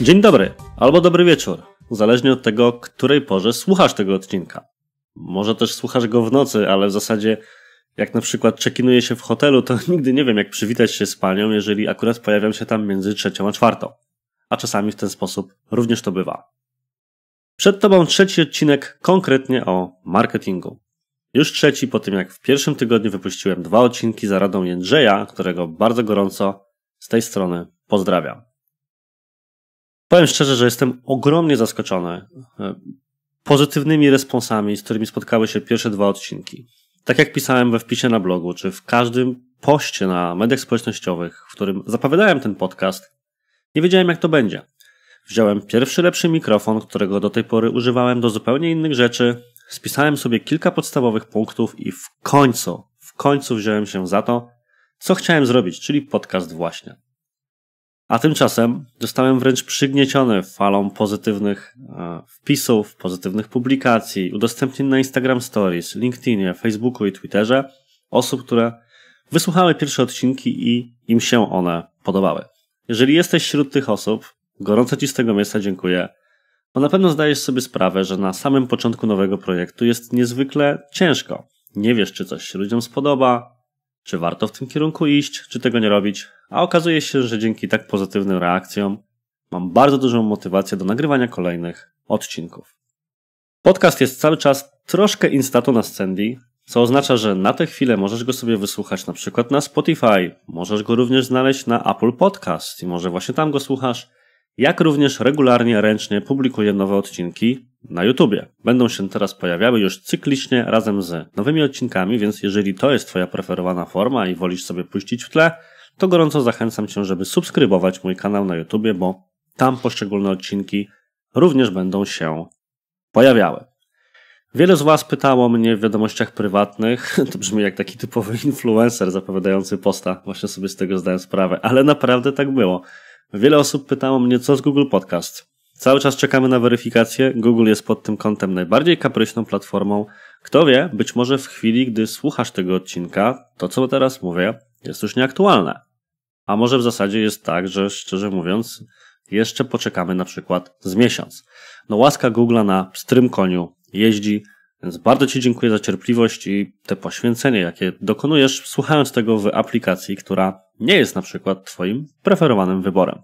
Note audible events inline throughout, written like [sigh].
Dzień dobry, albo dobry wieczór, zależnie od tego, której porze słuchasz tego odcinka. Może też słuchasz go w nocy, ale w zasadzie jak na przykład czekinuje się w hotelu, to [laughs] nigdy nie wiem, jak przywitać się z panią, jeżeli akurat pojawiam się tam między trzecią a czwartą. A czasami w ten sposób również to bywa. Przed Tobą trzeci odcinek konkretnie o marketingu. Już trzeci po tym, jak w pierwszym tygodniu wypuściłem dwa odcinki za radą Jędrzeja, którego bardzo gorąco z tej strony pozdrawiam. Powiem szczerze, że jestem ogromnie zaskoczony e, pozytywnymi responsami, z którymi spotkały się pierwsze dwa odcinki. Tak jak pisałem we wpisie na blogu, czy w każdym poście na mediach społecznościowych, w którym zapowiadałem ten podcast, nie wiedziałem jak to będzie. Wziąłem pierwszy lepszy mikrofon, którego do tej pory używałem do zupełnie innych rzeczy, spisałem sobie kilka podstawowych punktów i w końcu, w końcu wziąłem się za to, co chciałem zrobić, czyli podcast właśnie. A tymczasem zostałem wręcz przygnieciony falą pozytywnych e, wpisów, pozytywnych publikacji, udostępnień na Instagram Stories, LinkedInie, Facebooku i Twitterze osób, które wysłuchały pierwsze odcinki i im się one podobały. Jeżeli jesteś wśród tych osób, Gorąco Ci z tego miejsca dziękuję, bo na pewno zdajesz sobie sprawę, że na samym początku nowego projektu jest niezwykle ciężko. Nie wiesz, czy coś się ludziom spodoba, czy warto w tym kierunku iść, czy tego nie robić, a okazuje się, że dzięki tak pozytywnym reakcjom mam bardzo dużą motywację do nagrywania kolejnych odcinków. Podcast jest cały czas troszkę instatu na scendi, co oznacza, że na tę chwilę możesz go sobie wysłuchać na przykład na Spotify, możesz go również znaleźć na Apple Podcast i może właśnie tam go słuchasz, jak również regularnie ręcznie publikuję nowe odcinki na YouTubie. Będą się teraz pojawiały już cyklicznie razem z nowymi odcinkami, więc jeżeli to jest Twoja preferowana forma i wolisz sobie puścić w tle, to gorąco zachęcam Cię, żeby subskrybować mój kanał na YouTubie, bo tam poszczególne odcinki również będą się pojawiały. Wiele z Was pytało mnie w wiadomościach prywatnych, [laughs] to brzmi jak taki typowy influencer zapowiadający posta, właśnie sobie z tego zdałem sprawę, ale naprawdę tak było. Wiele osób pytało mnie, co z Google Podcast. Cały czas czekamy na weryfikację. Google jest pod tym kątem najbardziej kapryśną platformą. Kto wie, być może w chwili, gdy słuchasz tego odcinka, to co teraz mówię, jest już nieaktualne. A może w zasadzie jest tak, że szczerze mówiąc, jeszcze poczekamy na przykład z miesiąc. No łaska Google'a na strym koniu jeździ, więc bardzo Ci dziękuję za cierpliwość i te poświęcenie, jakie dokonujesz słuchając tego w aplikacji, która nie jest na przykład Twoim preferowanym wyborem.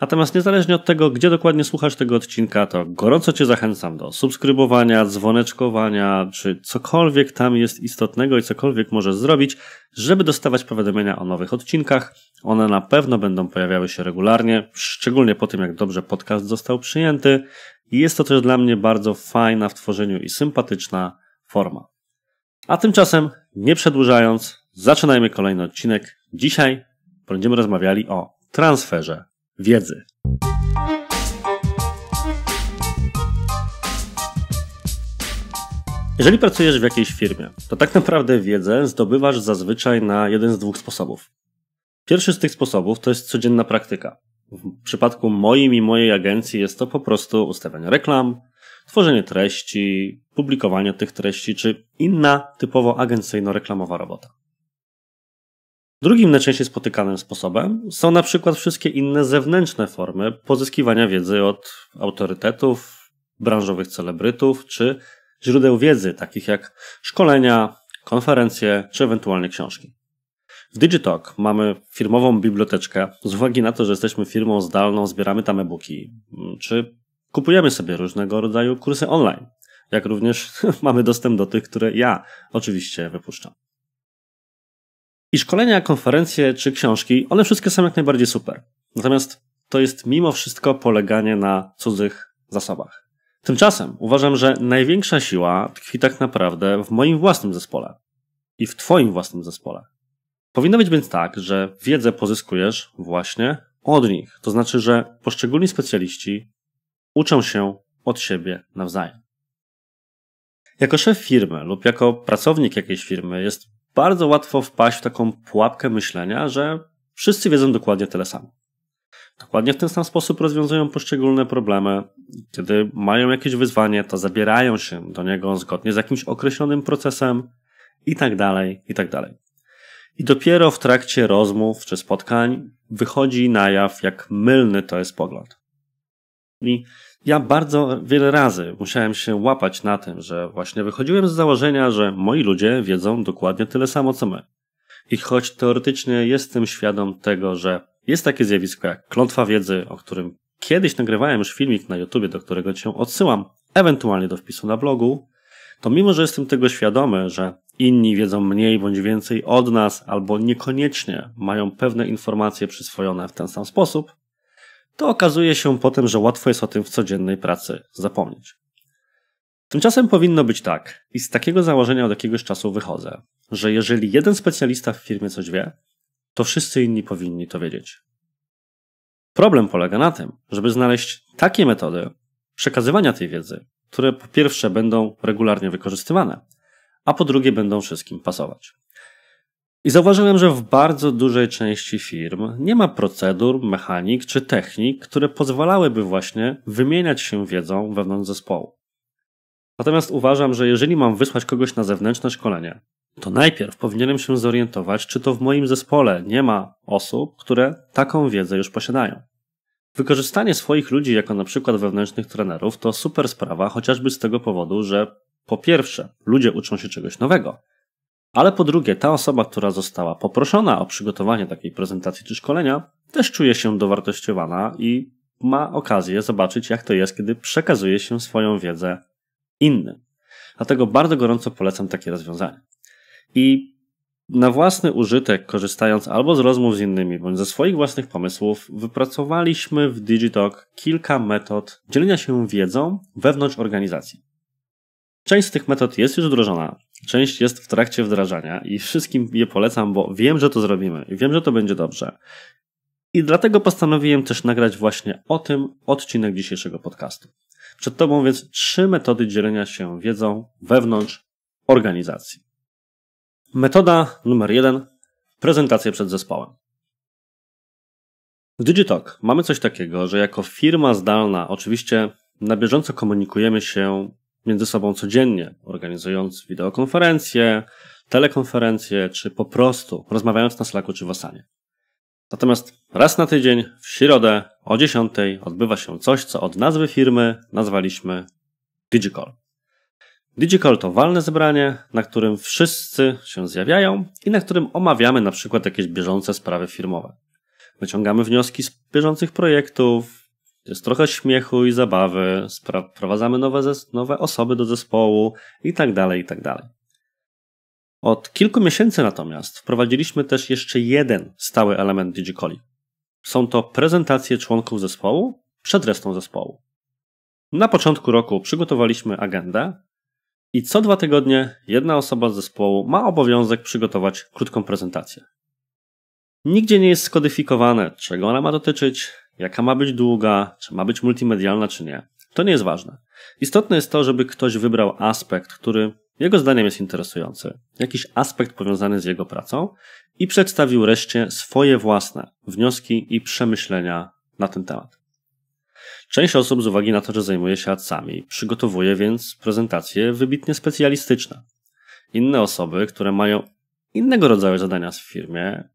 Natomiast niezależnie od tego, gdzie dokładnie słuchasz tego odcinka, to gorąco Cię zachęcam do subskrybowania, dzwoneczkowania, czy cokolwiek tam jest istotnego i cokolwiek możesz zrobić, żeby dostawać powiadomienia o nowych odcinkach. One na pewno będą pojawiały się regularnie, szczególnie po tym, jak dobrze podcast został przyjęty. jest to też dla mnie bardzo fajna w tworzeniu i sympatyczna forma. A tymczasem, nie przedłużając, Zaczynajmy kolejny odcinek. Dzisiaj będziemy rozmawiali o transferze wiedzy. Jeżeli pracujesz w jakiejś firmie, to tak naprawdę wiedzę zdobywasz zazwyczaj na jeden z dwóch sposobów. Pierwszy z tych sposobów to jest codzienna praktyka. W przypadku moim i mojej agencji jest to po prostu ustawianie reklam, tworzenie treści, publikowanie tych treści czy inna typowo agencyjno-reklamowa robota. Drugim najczęściej spotykanym sposobem są na przykład wszystkie inne zewnętrzne formy pozyskiwania wiedzy od autorytetów, branżowych celebrytów czy źródeł wiedzy, takich jak szkolenia, konferencje czy ewentualnie książki. W Digitalk mamy firmową biblioteczkę. Z uwagi na to, że jesteśmy firmą zdalną, zbieramy tam e-booki, mm, czy kupujemy sobie różnego rodzaju kursy online, jak również [laughs] mamy dostęp do tych, które ja oczywiście wypuszczam. I szkolenia, konferencje czy książki, one wszystkie są jak najbardziej super. Natomiast to jest mimo wszystko poleganie na cudzych zasobach. Tymczasem uważam, że największa siła tkwi tak naprawdę w moim własnym zespole i w Twoim własnym zespole. Powinno być więc tak, że wiedzę pozyskujesz właśnie od nich. To znaczy, że poszczególni specjaliści uczą się od siebie nawzajem. Jako szef firmy lub jako pracownik jakiejś firmy jest bardzo łatwo wpaść w taką pułapkę myślenia, że wszyscy wiedzą dokładnie tyle samo. Dokładnie w ten sam sposób rozwiązują poszczególne problemy. Kiedy mają jakieś wyzwanie, to zabierają się do niego zgodnie z jakimś określonym procesem i tak dalej, i tak dalej. I dopiero w trakcie rozmów czy spotkań wychodzi na jaw, jak mylny to jest pogląd. I ja bardzo wiele razy musiałem się łapać na tym, że właśnie wychodziłem z założenia, że moi ludzie wiedzą dokładnie tyle samo co my. I choć teoretycznie jestem świadom tego, że jest takie zjawisko jak klątwa wiedzy, o którym kiedyś nagrywałem już filmik na YouTubie, do którego cię odsyłam, ewentualnie do wpisu na blogu, to mimo, że jestem tego świadomy, że inni wiedzą mniej bądź więcej od nas albo niekoniecznie mają pewne informacje przyswojone w ten sam sposób, to okazuje się potem, że łatwo jest o tym w codziennej pracy zapomnieć. Tymczasem powinno być tak, i z takiego założenia od jakiegoś czasu wychodzę, że jeżeli jeden specjalista w firmie coś wie, to wszyscy inni powinni to wiedzieć. Problem polega na tym, żeby znaleźć takie metody przekazywania tej wiedzy, które po pierwsze będą regularnie wykorzystywane, a po drugie będą wszystkim pasować. I zauważyłem, że w bardzo dużej części firm nie ma procedur, mechanik czy technik, które pozwalałyby właśnie wymieniać się wiedzą wewnątrz zespołu. Natomiast uważam, że jeżeli mam wysłać kogoś na zewnętrzne szkolenie, to najpierw powinienem się zorientować, czy to w moim zespole nie ma osób, które taką wiedzę już posiadają. Wykorzystanie swoich ludzi jako na przykład wewnętrznych trenerów to super sprawa, chociażby z tego powodu, że po pierwsze, ludzie uczą się czegoś nowego, ale po drugie, ta osoba, która została poproszona o przygotowanie takiej prezentacji czy szkolenia, też czuje się dowartościowana i ma okazję zobaczyć, jak to jest, kiedy przekazuje się swoją wiedzę innym. Dlatego bardzo gorąco polecam takie rozwiązanie. I na własny użytek, korzystając albo z rozmów z innymi, bądź ze swoich własnych pomysłów, wypracowaliśmy w Digitalk kilka metod dzielenia się wiedzą wewnątrz organizacji. Część z tych metod jest już wdrożona, część jest w trakcie wdrażania i wszystkim je polecam, bo wiem, że to zrobimy i wiem, że to będzie dobrze. I dlatego postanowiłem też nagrać właśnie o tym odcinek dzisiejszego podcastu. Przed Tobą więc trzy metody dzielenia się wiedzą wewnątrz organizacji. Metoda numer jeden: prezentacje przed zespołem. W Digitalk mamy coś takiego, że jako firma zdalna oczywiście na bieżąco komunikujemy się między sobą codziennie, organizując wideokonferencje, telekonferencje, czy po prostu rozmawiając na Slacku czy w Asanie. Natomiast raz na tydzień, w środę o 10 odbywa się coś, co od nazwy firmy nazwaliśmy DigiCall. DigiCall to walne zebranie, na którym wszyscy się zjawiają i na którym omawiamy na przykład jakieś bieżące sprawy firmowe. Wyciągamy wnioski z bieżących projektów, jest trochę śmiechu i zabawy, wprowadzamy nowe, nowe osoby do zespołu i tak dalej, i tak dalej. Od kilku miesięcy natomiast wprowadziliśmy też jeszcze jeden stały element Digicoli. Są to prezentacje członków zespołu przed resztą zespołu. Na początku roku przygotowaliśmy agendę i co dwa tygodnie jedna osoba z zespołu ma obowiązek przygotować krótką prezentację. Nigdzie nie jest skodyfikowane, czego ona ma dotyczyć, jaka ma być długa, czy ma być multimedialna, czy nie. To nie jest ważne. Istotne jest to, żeby ktoś wybrał aspekt, który jego zdaniem jest interesujący, jakiś aspekt powiązany z jego pracą i przedstawił reszcie swoje własne wnioski i przemyślenia na ten temat. Część osób z uwagi na to, że zajmuje się adsami, przygotowuje więc prezentacje wybitnie specjalistyczne. Inne osoby, które mają innego rodzaju zadania w firmie,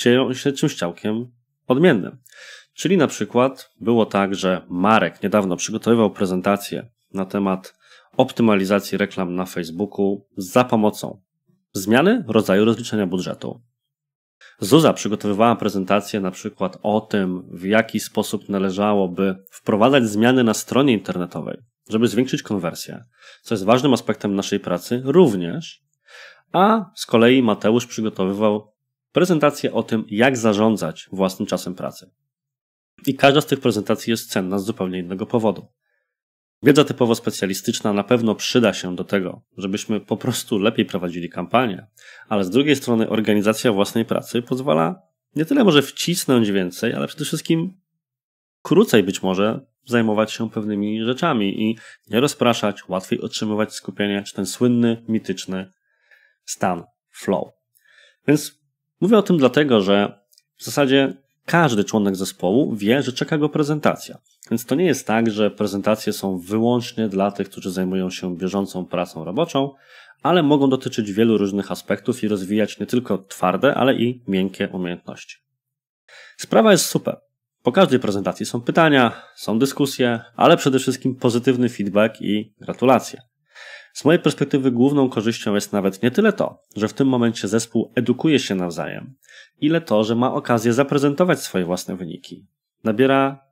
dzieją się czymś całkiem odmiennym. Czyli na przykład było tak, że Marek niedawno przygotowywał prezentację na temat optymalizacji reklam na Facebooku za pomocą zmiany rodzaju rozliczenia budżetu. Zuza przygotowywała prezentację na przykład o tym, w jaki sposób należałoby wprowadzać zmiany na stronie internetowej, żeby zwiększyć konwersję, co jest ważnym aspektem naszej pracy również. A z kolei Mateusz przygotowywał prezentację o tym, jak zarządzać własnym czasem pracy. I każda z tych prezentacji jest cenna z zupełnie innego powodu. Wiedza typowo specjalistyczna na pewno przyda się do tego, żebyśmy po prostu lepiej prowadzili kampanię, ale z drugiej strony organizacja własnej pracy pozwala nie tyle może wcisnąć więcej, ale przede wszystkim krócej być może zajmować się pewnymi rzeczami i nie rozpraszać, łatwiej otrzymywać skupienie, czy ten słynny, mityczny stan flow. Więc mówię o tym dlatego, że w zasadzie każdy członek zespołu wie, że czeka go prezentacja. Więc to nie jest tak, że prezentacje są wyłącznie dla tych, którzy zajmują się bieżącą pracą roboczą, ale mogą dotyczyć wielu różnych aspektów i rozwijać nie tylko twarde, ale i miękkie umiejętności. Sprawa jest super. Po każdej prezentacji są pytania, są dyskusje, ale przede wszystkim pozytywny feedback i gratulacje. Z mojej perspektywy główną korzyścią jest nawet nie tyle to, że w tym momencie zespół edukuje się nawzajem, ile to, że ma okazję zaprezentować swoje własne wyniki. Nabiera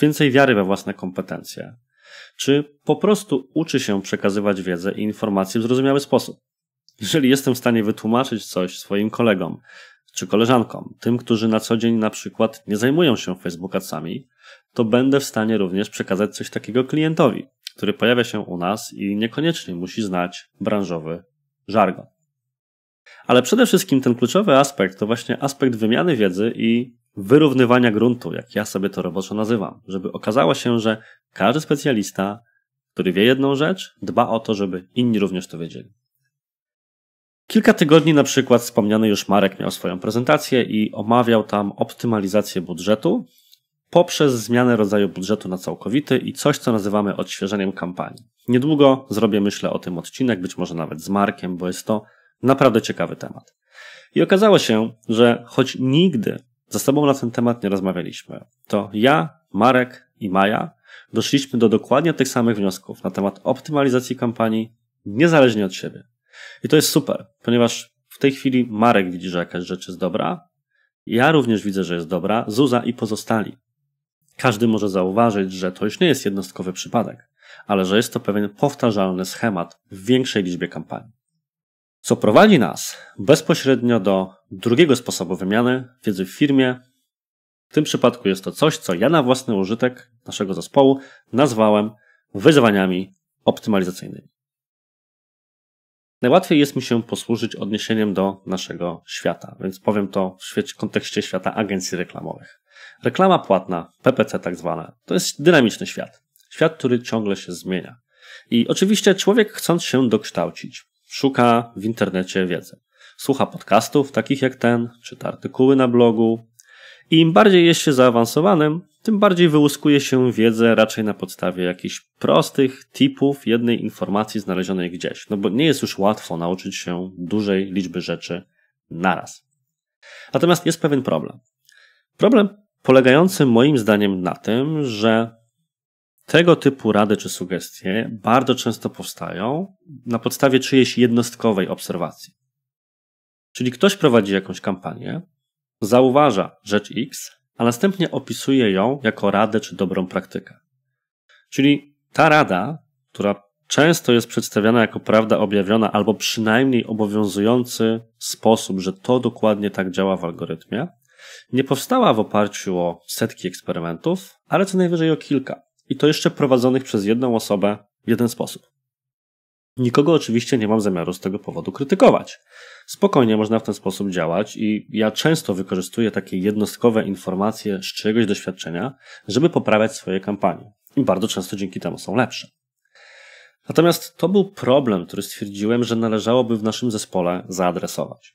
więcej wiary we własne kompetencje. Czy po prostu uczy się przekazywać wiedzę i informacje w zrozumiały sposób? Jeżeli jestem w stanie wytłumaczyć coś swoim kolegom, czy koleżankom, tym, którzy na co dzień na przykład nie zajmują się Facebookacami, to będę w stanie również przekazać coś takiego klientowi, który pojawia się u nas i niekoniecznie musi znać branżowy żargon. Ale przede wszystkim ten kluczowy aspekt to właśnie aspekt wymiany wiedzy i wyrównywania gruntu, jak ja sobie to roboczo nazywam, żeby okazało się, że każdy specjalista, który wie jedną rzecz, dba o to, żeby inni również to wiedzieli. Kilka tygodni na przykład wspomniany już Marek miał swoją prezentację i omawiał tam optymalizację budżetu poprzez zmianę rodzaju budżetu na całkowity i coś, co nazywamy odświeżeniem kampanii. Niedługo zrobię, myślę, o tym odcinek, być może nawet z Markiem, bo jest to naprawdę ciekawy temat. I okazało się, że choć nigdy ze sobą na ten temat nie rozmawialiśmy, to ja, Marek i Maja doszliśmy do dokładnie tych samych wniosków na temat optymalizacji kampanii niezależnie od siebie. I to jest super, ponieważ w tej chwili Marek widzi, że jakaś rzecz jest dobra. Ja również widzę, że jest dobra, Zuza i pozostali. Każdy może zauważyć, że to już nie jest jednostkowy przypadek, ale że jest to pewien powtarzalny schemat w większej liczbie kampanii. Co prowadzi nas bezpośrednio do drugiego sposobu wymiany wiedzy w firmie. W tym przypadku jest to coś, co ja na własny użytek naszego zespołu nazwałem wyzwaniami optymalizacyjnymi. Najłatwiej jest mi się posłużyć odniesieniem do naszego świata, więc powiem to w, kontekście świata agencji reklamowych. Reklama płatna, PPC tak zwane, to jest dynamiczny świat. Świat, który ciągle się zmienia. I oczywiście człowiek chcąc się dokształcić, szuka w internecie wiedzy. Słucha podcastów takich jak ten, czyta artykuły na blogu. I im bardziej jest się zaawansowanym, tym bardziej wyłuskuje się wiedzę raczej na podstawie jakichś prostych tipów jednej informacji znalezionej gdzieś, no bo nie jest już łatwo nauczyć się dużej liczby rzeczy naraz. Natomiast jest pewien problem. Problem polegający moim zdaniem na tym, że tego typu rady czy sugestie bardzo często powstają na podstawie czyjejś jednostkowej obserwacji. Czyli ktoś prowadzi jakąś kampanię, zauważa rzecz X, a następnie opisuje ją jako radę czy dobrą praktykę. Czyli ta rada, która często jest przedstawiana jako prawda objawiona albo przynajmniej obowiązujący sposób, że to dokładnie tak działa w algorytmie, nie powstała w oparciu o setki eksperymentów, ale co najwyżej o kilka. I to jeszcze prowadzonych przez jedną osobę w jeden sposób. Nikogo oczywiście nie mam zamiaru z tego powodu krytykować. Spokojnie można w ten sposób działać i ja często wykorzystuję takie jednostkowe informacje z czyjegoś doświadczenia, żeby poprawiać swoje kampanie. I bardzo często dzięki temu są lepsze. Natomiast to był problem, który stwierdziłem, że należałoby w naszym zespole zaadresować.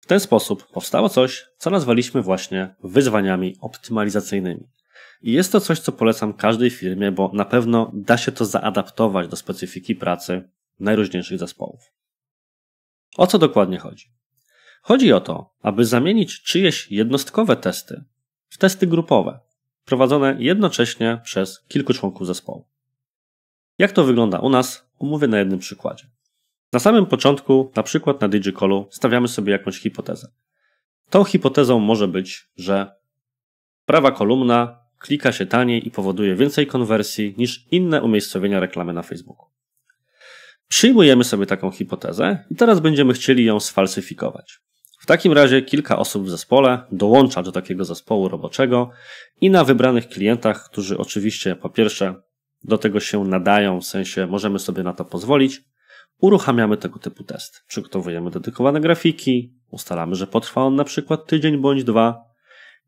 W ten sposób powstało coś, co nazwaliśmy właśnie wyzwaniami optymalizacyjnymi. I jest to coś, co polecam każdej firmie, bo na pewno da się to zaadaptować do specyfiki pracy najróżniejszych zespołów. O co dokładnie chodzi? Chodzi o to, aby zamienić czyjeś jednostkowe testy w testy grupowe, prowadzone jednocześnie przez kilku członków zespołu. Jak to wygląda u nas, omówię na jednym przykładzie. Na samym początku, na przykład na DigiColu, stawiamy sobie jakąś hipotezę. Tą hipotezą może być, że prawa kolumna klika się taniej i powoduje więcej konwersji niż inne umiejscowienia reklamy na Facebooku. Przyjmujemy sobie taką hipotezę i teraz będziemy chcieli ją sfalsyfikować. W takim razie kilka osób w zespole dołącza do takiego zespołu roboczego i na wybranych klientach, którzy oczywiście po pierwsze do tego się nadają, w sensie możemy sobie na to pozwolić, uruchamiamy tego typu test. Przygotowujemy dedykowane grafiki, ustalamy, że potrwa on na przykład tydzień bądź dwa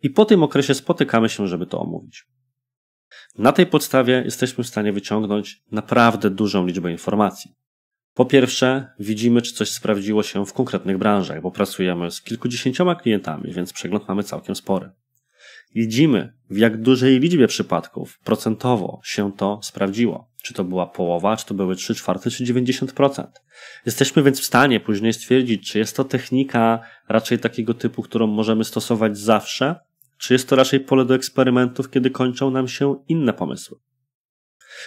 i po tym okresie spotykamy się, żeby to omówić. Na tej podstawie jesteśmy w stanie wyciągnąć naprawdę dużą liczbę informacji. Po pierwsze, widzimy, czy coś sprawdziło się w konkretnych branżach, bo pracujemy z kilkudziesięcioma klientami, więc przegląd mamy całkiem spory. Widzimy, w jak dużej liczbie przypadków procentowo się to sprawdziło. Czy to była połowa, czy to były 3 czwarte, czy 90%. Jesteśmy więc w stanie później stwierdzić, czy jest to technika raczej takiego typu, którą możemy stosować zawsze, czy jest to raczej pole do eksperymentów, kiedy kończą nam się inne pomysły.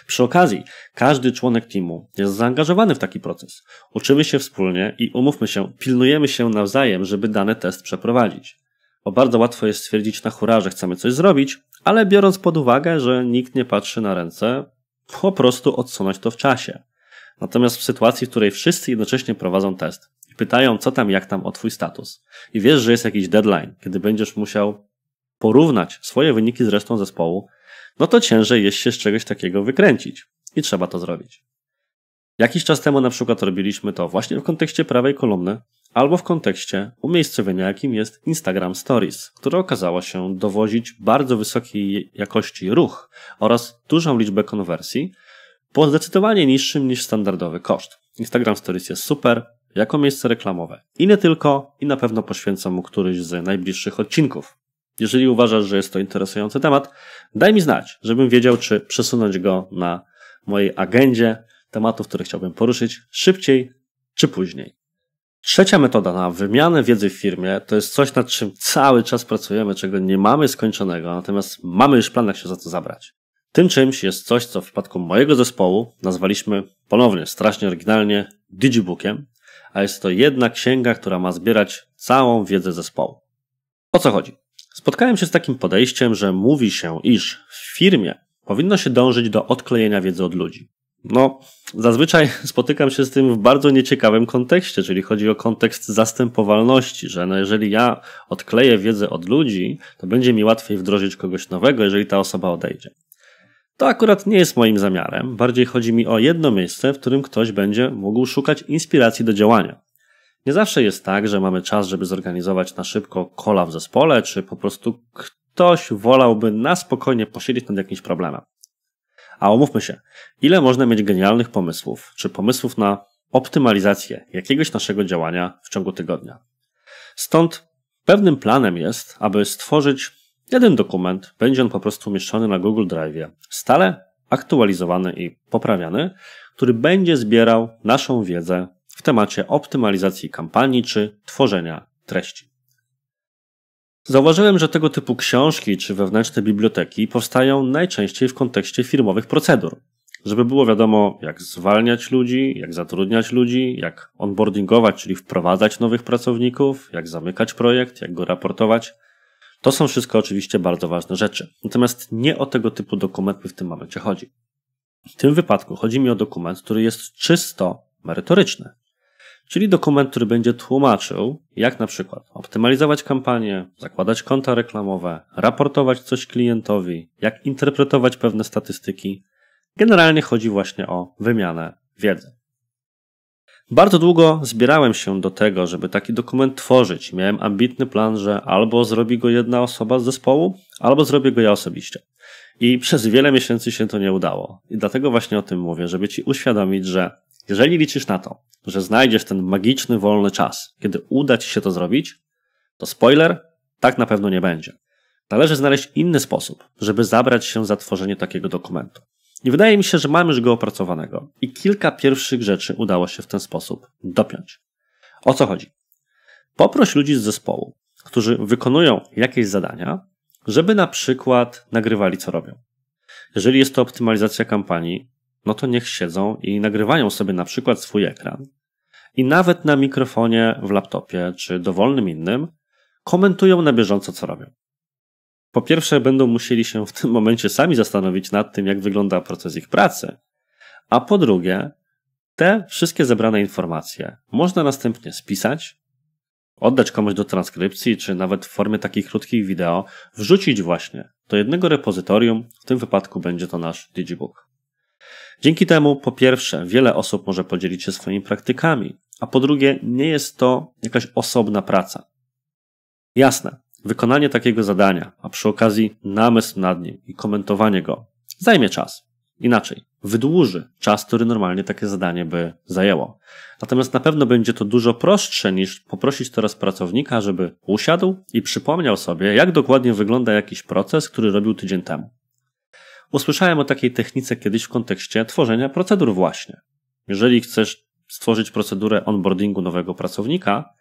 Przy okazji, każdy członek teamu jest zaangażowany w taki proces. Uczymy się wspólnie i umówmy się, pilnujemy się nawzajem, żeby dany test przeprowadzić. Bo bardzo łatwo jest stwierdzić na hura, że chcemy coś zrobić, ale biorąc pod uwagę, że nikt nie patrzy na ręce, po prostu odsunąć to w czasie. Natomiast w sytuacji, w której wszyscy jednocześnie prowadzą test i pytają, co tam, jak tam o Twój status, i wiesz, że jest jakiś deadline, kiedy będziesz musiał porównać swoje wyniki z resztą zespołu, no to ciężej jest się z czegoś takiego wykręcić i trzeba to zrobić. Jakiś czas temu na przykład robiliśmy to właśnie w kontekście prawej kolumny albo w kontekście umiejscowienia, jakim jest Instagram Stories, które okazało się dowozić bardzo wysokiej jakości ruch oraz dużą liczbę konwersji po zdecydowanie niższym niż standardowy koszt. Instagram Stories jest super, jako miejsce reklamowe. I nie tylko, i na pewno poświęcę mu któryś z najbliższych odcinków. Jeżeli uważasz, że jest to interesujący temat, daj mi znać, żebym wiedział, czy przesunąć go na mojej agendzie tematów, które chciałbym poruszyć szybciej czy później. Trzecia metoda na wymianę wiedzy w firmie to jest coś, nad czym cały czas pracujemy, czego nie mamy skończonego, natomiast mamy już plan, jak się za to zabrać. Tym czymś jest coś, co w przypadku mojego zespołu nazwaliśmy ponownie, strasznie oryginalnie, Digibookiem, a jest to jedna księga, która ma zbierać całą wiedzę zespołu. O co chodzi? Spotkałem się z takim podejściem, że mówi się, iż w firmie powinno się dążyć do odklejenia wiedzy od ludzi. No, zazwyczaj [laughs] spotykam się z tym w bardzo nieciekawym kontekście, czyli chodzi o kontekst zastępowalności, że no jeżeli ja odkleję wiedzę od ludzi, to będzie mi łatwiej wdrożyć kogoś nowego, jeżeli ta osoba odejdzie. To akurat nie jest moim zamiarem, bardziej chodzi mi o jedno miejsce, w którym ktoś będzie mógł szukać inspiracji do działania. Nie zawsze jest tak, że mamy czas, żeby zorganizować na szybko kola w zespole, czy po prostu ktoś wolałby na spokojnie posiedzieć nad jakimś problemem. A omówmy się, ile można mieć genialnych pomysłów, czy pomysłów na optymalizację jakiegoś naszego działania w ciągu tygodnia. Stąd pewnym planem jest, aby stworzyć jeden dokument, będzie on po prostu umieszczony na Google Drive, stale aktualizowany i poprawiany, który będzie zbierał naszą wiedzę w temacie optymalizacji kampanii czy tworzenia treści. Zauważyłem, że tego typu książki czy wewnętrzne biblioteki powstają najczęściej w kontekście firmowych procedur, żeby było wiadomo, jak zwalniać ludzi, jak zatrudniać ludzi, jak onboardingować, czyli wprowadzać nowych pracowników, jak zamykać projekt, jak go raportować. To są wszystko oczywiście bardzo ważne rzeczy. Natomiast nie o tego typu dokumenty w tym momencie chodzi. W tym wypadku chodzi mi o dokument, który jest czysto merytoryczny czyli dokument, który będzie tłumaczył, jak na przykład optymalizować kampanię, zakładać konta reklamowe, raportować coś klientowi, jak interpretować pewne statystyki. Generalnie chodzi właśnie o wymianę wiedzy. Bardzo długo zbierałem się do tego, żeby taki dokument tworzyć. Miałem ambitny plan, że albo zrobi go jedna osoba z zespołu, albo zrobię go ja osobiście. I przez wiele miesięcy się to nie udało. I dlatego właśnie o tym mówię, żeby ci uświadomić, że jeżeli liczysz na to, że znajdziesz ten magiczny, wolny czas, kiedy uda ci się to zrobić, to spoiler, tak na pewno nie będzie. Należy znaleźć inny sposób, żeby zabrać się za tworzenie takiego dokumentu. I wydaje mi się, że mam już go opracowanego i kilka pierwszych rzeczy udało się w ten sposób dopiąć. O co chodzi? Poproś ludzi z zespołu, którzy wykonują jakieś zadania, żeby na przykład nagrywali co robią. Jeżeli jest to optymalizacja kampanii, no to niech siedzą i nagrywają sobie na przykład swój ekran i nawet na mikrofonie w laptopie czy dowolnym innym komentują na bieżąco, co robią. Po pierwsze, będą musieli się w tym [laughs] momencie sami zastanowić nad tym, jak wygląda proces ich pracy, a po drugie, te wszystkie zebrane informacje można następnie spisać, oddać komuś do transkrypcji, czy nawet w formie takich krótkich wideo, wrzucić właśnie do jednego repozytorium, w tym wypadku będzie to nasz Digibook. Dzięki temu, po pierwsze, wiele osób może podzielić się swoimi praktykami, a po drugie, nie jest to jakaś osobna praca. Jasne, wykonanie takiego zadania, a przy okazji namysł nad nim i komentowanie go zajmie czas. Inaczej, wydłuży czas, który normalnie takie zadanie by zajęło. Natomiast na pewno będzie to dużo prostsze niż poprosić teraz pracownika, żeby usiadł i przypomniał sobie, jak dokładnie wygląda jakiś proces, który robił tydzień temu. Usłyszałem o takiej technice kiedyś w kontekście tworzenia procedur właśnie. Jeżeli chcesz stworzyć procedurę onboardingu nowego pracownika,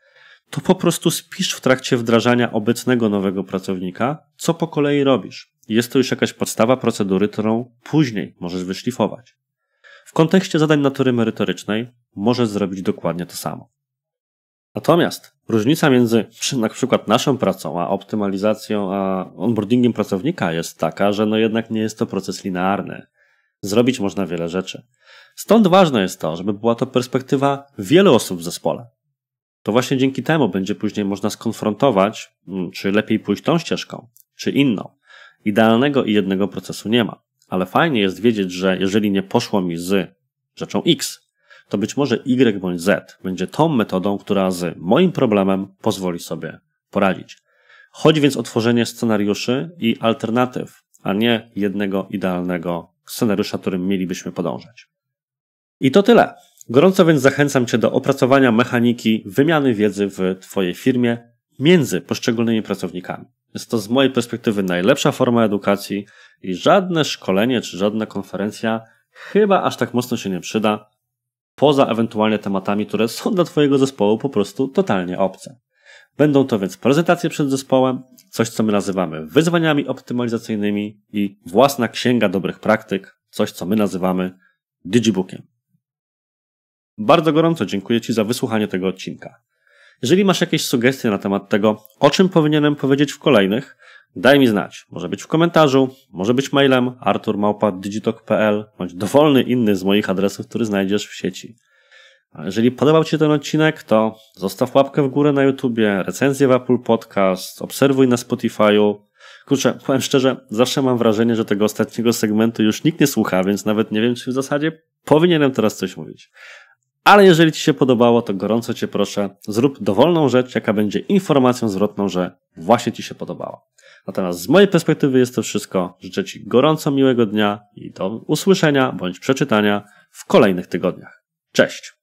to po prostu spisz w trakcie wdrażania obecnego nowego pracownika, co po kolei robisz. Jest to już jakaś podstawa procedury, którą później możesz wyszlifować. W kontekście zadań natury merytorycznej możesz zrobić dokładnie to samo. Natomiast różnica między na przykład naszą pracą, a optymalizacją, a onboardingiem pracownika jest taka, że no jednak nie jest to proces linearny. Zrobić można wiele rzeczy. Stąd ważne jest to, żeby była to perspektywa wielu osób w zespole. To właśnie dzięki temu będzie później można skonfrontować, mm, czy lepiej pójść tą ścieżką, czy inną. Idealnego i jednego procesu nie ma, ale fajnie jest wiedzieć, że jeżeli nie poszło mi z rzeczą X, to być może Y bądź Z będzie tą metodą, która z moim problemem pozwoli sobie poradzić. Chodzi więc o tworzenie scenariuszy i alternatyw, a nie jednego idealnego scenariusza, którym mielibyśmy podążać. I to tyle. Gorąco więc zachęcam Cię do opracowania mechaniki wymiany wiedzy w Twojej firmie między poszczególnymi pracownikami. Jest to z mojej perspektywy najlepsza forma edukacji i żadne szkolenie czy żadna konferencja chyba aż tak mocno się nie przyda, poza ewentualnie tematami, które są dla Twojego zespołu po prostu totalnie obce. Będą to więc prezentacje przed zespołem, coś co my nazywamy wyzwaniami optymalizacyjnymi i własna księga dobrych praktyk, coś co my nazywamy digibookiem. Bardzo gorąco dziękuję Ci za wysłuchanie tego odcinka. Jeżeli masz jakieś sugestie na temat tego, o czym powinienem powiedzieć w kolejnych, Daj mi znać. Może być w komentarzu, może być mailem arturmałpa.digitok.pl bądź dowolny inny z moich adresów, który znajdziesz w sieci. A jeżeli podobał Ci się ten odcinek, to zostaw łapkę w górę na YouTubie, recenzję w Apple Podcast, obserwuj na Spotify'u. Kurczę, powiem szczerze, zawsze mam wrażenie, że tego ostatniego segmentu już nikt nie słucha, więc nawet nie wiem, czy w zasadzie powinienem teraz coś mówić. Ale jeżeli Ci się podobało, to gorąco Cię proszę, zrób dowolną rzecz, jaka będzie informacją zwrotną, że właśnie Ci się podobała. Natomiast z mojej perspektywy jest to wszystko. Życzę Ci gorąco miłego dnia i do usłyszenia bądź przeczytania w kolejnych tygodniach. Cześć!